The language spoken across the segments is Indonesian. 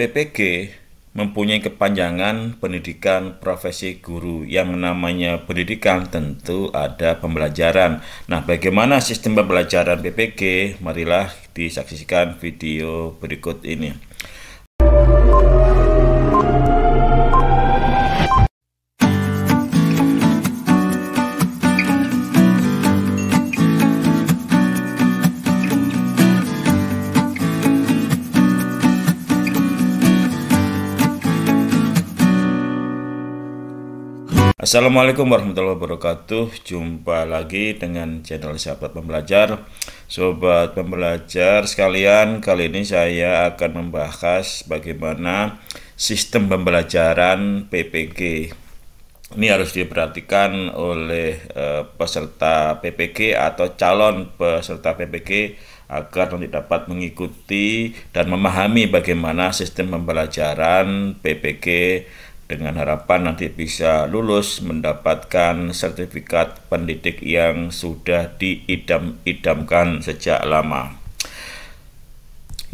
PPG mempunyai kepanjangan pendidikan profesi guru yang namanya pendidikan tentu ada pembelajaran. Nah, bagaimana sistem pembelajaran PPG? Marilah disaksikan video berikut ini. Assalamualaikum warahmatullahi wabarakatuh Jumpa lagi dengan channel sahabat pembelajar Sobat pembelajar sekalian Kali ini saya akan membahas bagaimana sistem pembelajaran PPG Ini harus diperhatikan oleh eh, peserta PPG atau calon peserta PPG agar nanti dapat mengikuti dan memahami bagaimana sistem pembelajaran PPG dengan harapan nanti bisa lulus mendapatkan sertifikat pendidik yang sudah diidam-idamkan sejak lama.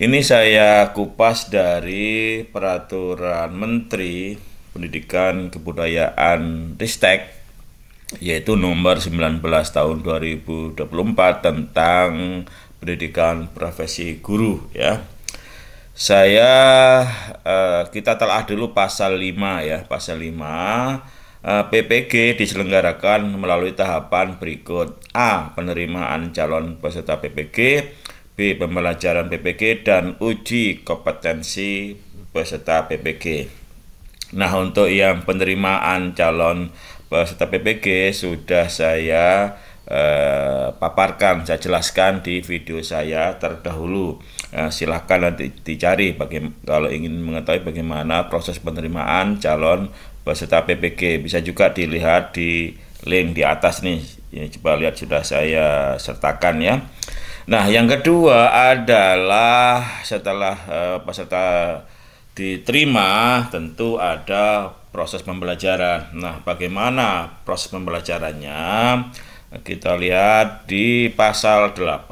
Ini saya kupas dari peraturan Menteri Pendidikan Kebudayaan Ristek yaitu nomor 19 tahun 2024 tentang pendidikan profesi guru ya. Saya eh, kita telah dulu pasal 5 ya, pasal 5 eh, PPG diselenggarakan melalui tahapan berikut A. Penerimaan calon peserta PPG B. Pembelajaran PPG dan uji kompetensi peserta PPG Nah untuk yang penerimaan calon peserta PPG sudah saya Eh, paparkan, saya jelaskan di video saya terdahulu. Nah, silahkan nanti dicari bagi, kalau ingin mengetahui bagaimana proses penerimaan calon peserta PPG. Bisa juga dilihat di link di atas nih. Ya, coba lihat sudah saya sertakan ya. Nah, yang kedua adalah setelah uh, peserta diterima tentu ada proses pembelajaran. Nah, bagaimana proses pembelajarannya? Kita lihat di pasal 8.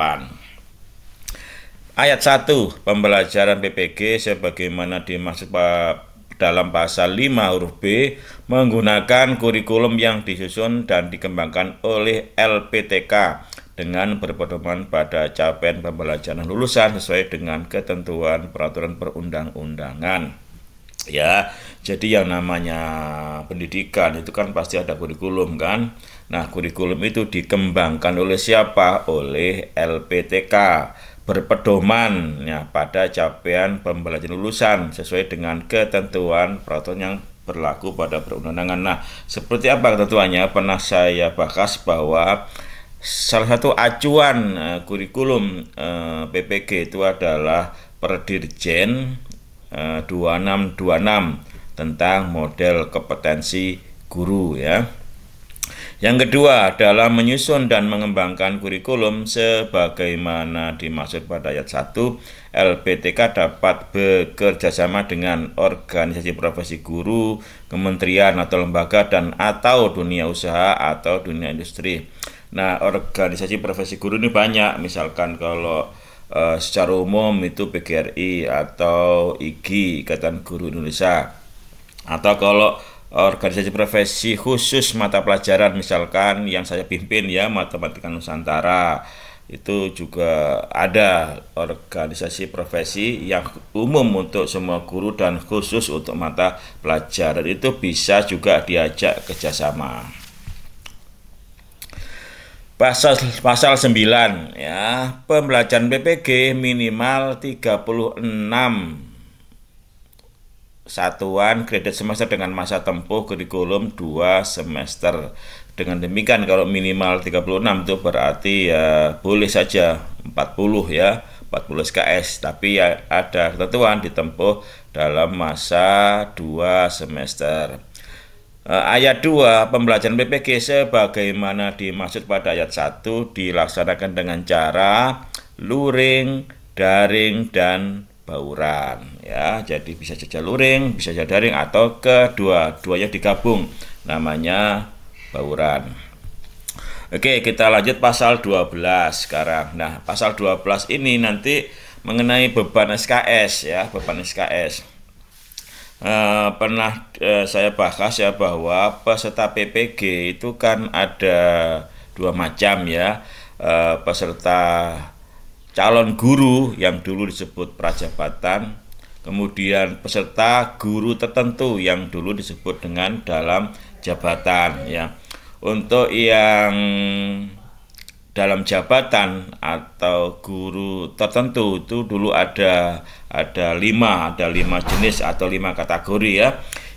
Ayat 1, pembelajaran PPG sebagaimana dimaksud dalam pasal 5 huruf B menggunakan kurikulum yang disusun dan dikembangkan oleh LPTK dengan berpedoman pada capaian pembelajaran lulusan sesuai dengan ketentuan peraturan perundang-undangan. Ya, jadi yang namanya pendidikan itu kan pasti ada kurikulum kan. Nah, kurikulum itu dikembangkan oleh siapa? Oleh LPTK berpedoman ya, pada capaian pembelajaran lulusan sesuai dengan ketentuan peraturan yang berlaku pada perundangan. Nah, seperti apa ketentuannya? Pernah saya bahas bahwa salah satu acuan uh, kurikulum uh, e, PPG itu adalah Perdirjen 2626 e, tentang model kompetensi guru ya. Yang kedua adalah menyusun dan mengembangkan kurikulum sebagaimana dimaksud pada ayat 1 LPTK dapat bekerja sama dengan organisasi profesi guru, kementerian atau lembaga dan atau dunia usaha atau dunia industri. Nah, organisasi profesi guru ini banyak, misalkan kalau uh, secara umum itu PGRI atau IGI Ikatan Guru Indonesia atau kalau organisasi profesi khusus mata pelajaran misalkan yang saya pimpin ya Matematika Nusantara itu juga ada organisasi profesi yang umum untuk semua guru dan khusus untuk mata pelajaran itu bisa juga diajak kerjasama pasal pasal 9 ya pembelajaran PPG minimal 36 satuan kredit semester dengan masa tempuh kurikulum 2 semester. Dengan demikian kalau minimal 36 itu berarti ya boleh saja 40 ya, 40 SKS, tapi ya ada ketentuan ditempuh dalam masa 2 semester. Eh, ayat 2 pembelajaran PPG sebagaimana dimaksud pada ayat 1 dilaksanakan dengan cara luring, daring dan bauran ya jadi bisa jajar luring bisa jajar daring atau kedua duanya digabung namanya bauran Oke kita lanjut pasal 12 sekarang nah pasal 12 ini nanti mengenai beban SKS ya beban SKS e, eh, pernah e, saya bahas ya bahwa peserta PPG itu kan ada dua macam ya eh, peserta calon guru yang dulu disebut prajabatan, kemudian peserta guru tertentu yang dulu disebut dengan dalam jabatan ya. Untuk yang dalam jabatan atau guru tertentu itu dulu ada ada lima ada lima jenis atau lima kategori ya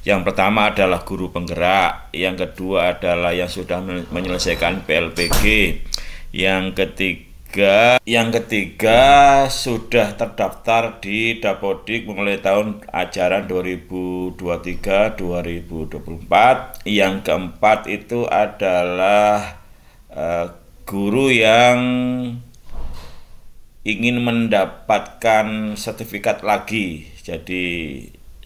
yang pertama adalah guru penggerak yang kedua adalah yang sudah menyelesaikan PLPG yang ketiga ketiga yang ketiga sudah terdaftar di Dapodik mulai tahun ajaran 2023-2024 yang keempat itu adalah uh, guru yang ingin mendapatkan sertifikat lagi jadi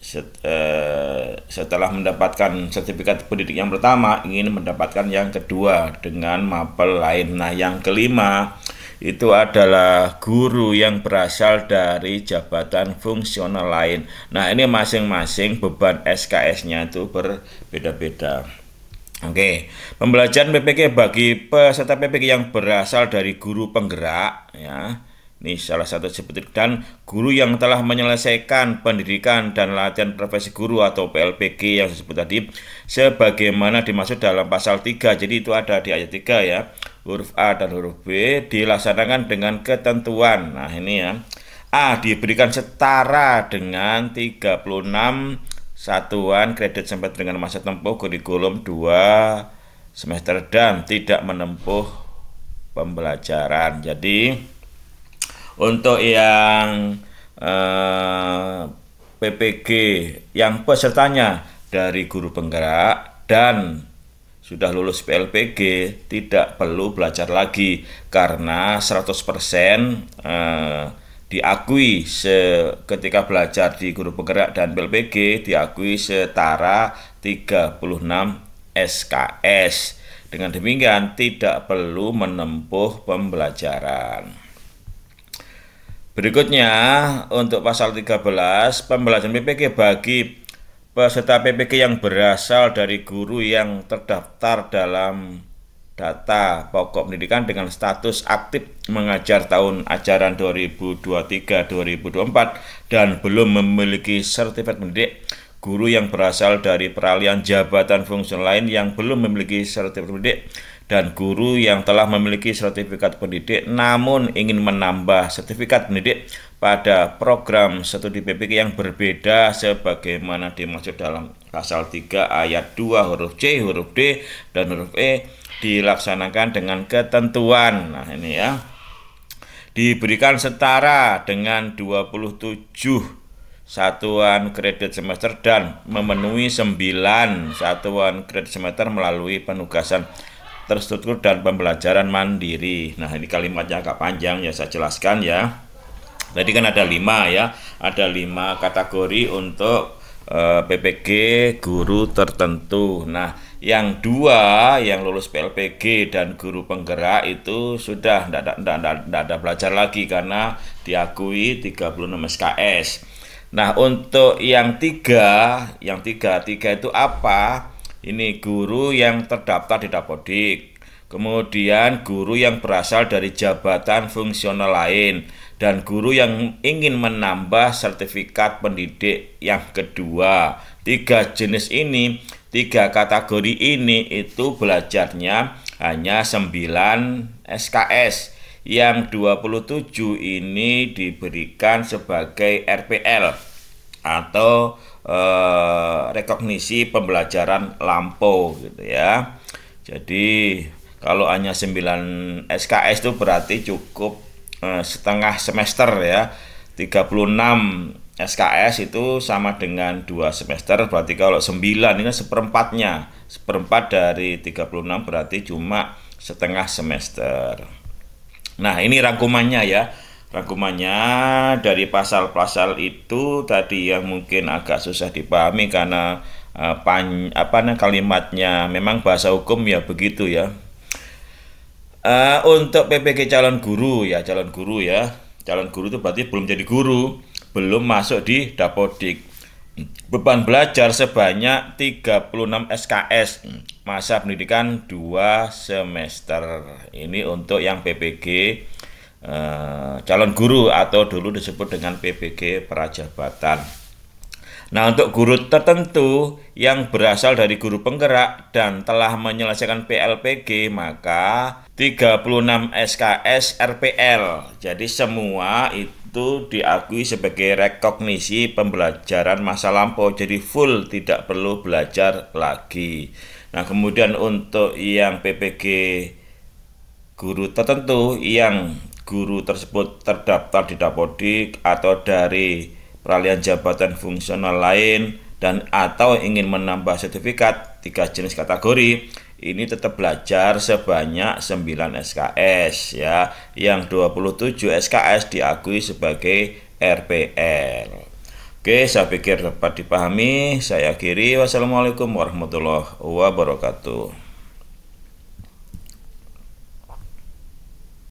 set, uh, setelah mendapatkan sertifikat pendidik yang pertama ingin mendapatkan yang kedua dengan mapel lain nah yang kelima itu adalah guru yang berasal dari jabatan fungsional lain. Nah, ini masing-masing beban SKS-nya itu berbeda-beda. Oke, pembelajaran PPG bagi peserta PPG yang berasal dari guru penggerak ya. Ini salah satu seperti dan guru yang telah menyelesaikan pendidikan dan latihan profesi guru atau PLPG yang disebut tadi sebagaimana dimaksud dalam pasal 3. Jadi itu ada di ayat 3 ya huruf A dan huruf B dilaksanakan dengan ketentuan. Nah, ini ya. A diberikan setara dengan 36 satuan kredit sampai dengan masa tempuh kurikulum 2 semester dan tidak menempuh pembelajaran. Jadi untuk yang eh, PPG yang pesertanya dari guru penggerak dan sudah lulus PLPG tidak perlu belajar lagi karena 100% eh, diakui se ketika belajar di guru penggerak dan PLPG diakui setara 36 SKS. Dengan demikian tidak perlu menempuh pembelajaran. Berikutnya untuk pasal 13 pembelajaran PPG bagi peserta PPK yang berasal dari guru yang terdaftar dalam data pokok pendidikan dengan status aktif mengajar tahun ajaran 2023-2024 dan belum memiliki sertifikat pendidik guru yang berasal dari peralihan jabatan fungsional lain yang belum memiliki sertifikat pendidik dan guru yang telah memiliki sertifikat pendidik namun ingin menambah sertifikat pendidik pada program studi PPK yang berbeda sebagaimana dimaksud dalam pasal 3 ayat 2 huruf C, huruf D, dan huruf E dilaksanakan dengan ketentuan. Nah, ini ya. Diberikan setara dengan 27 satuan kredit semester dan memenuhi 9 satuan kredit semester melalui penugasan terstruktur dan pembelajaran mandiri. Nah, ini kalimatnya agak panjang ya saya jelaskan ya. Tadi kan ada lima ya, ada lima kategori untuk uh, eh, PPG guru tertentu. Nah, yang dua yang lulus PLPG dan guru penggerak itu sudah tidak ada belajar lagi karena diakui 36 SKS. Nah untuk yang tiga, yang tiga tiga itu apa? Ini guru yang terdaftar di Dapodik, kemudian guru yang berasal dari jabatan fungsional lain dan guru yang ingin menambah sertifikat pendidik yang kedua. Tiga jenis ini, tiga kategori ini itu belajarnya hanya 9 SKS. Yang 27 ini diberikan sebagai RPL atau eh, rekognisi pembelajaran lampau gitu ya. Jadi kalau hanya 9 SKS itu berarti cukup Eh, setengah semester ya 36 SKS itu sama dengan dua semester berarti kalau 9 ini kan seperempatnya seperempat dari 36 berarti cuma setengah semester nah ini rangkumannya ya rangkumannya dari pasal-pasal itu tadi yang mungkin agak susah dipahami karena eh, apa namanya kalimatnya memang bahasa hukum ya begitu ya Uh, untuk PPG calon guru ya, calon guru ya. Calon guru itu berarti belum jadi guru, belum masuk di Dapodik. Beban belajar sebanyak 36 SKS, masa pendidikan 2 semester. Ini untuk yang PPG uh, eh, calon guru atau dulu disebut dengan PPG prajabatan. Nah, untuk guru tertentu yang berasal dari guru penggerak dan telah menyelesaikan PLPG, maka 36 SKS RPL. Jadi semua itu diakui sebagai rekognisi pembelajaran masa lampau. Jadi full tidak perlu belajar lagi. Nah, kemudian untuk yang PPG guru tertentu yang guru tersebut terdaftar di Dapodik atau dari peralihan jabatan fungsional lain, dan atau ingin menambah sertifikat tiga jenis kategori ini tetap belajar sebanyak 9 SKS ya yang 27 SKS diakui sebagai RPL Oke saya pikir dapat dipahami saya akhiri wassalamualaikum warahmatullahi wabarakatuh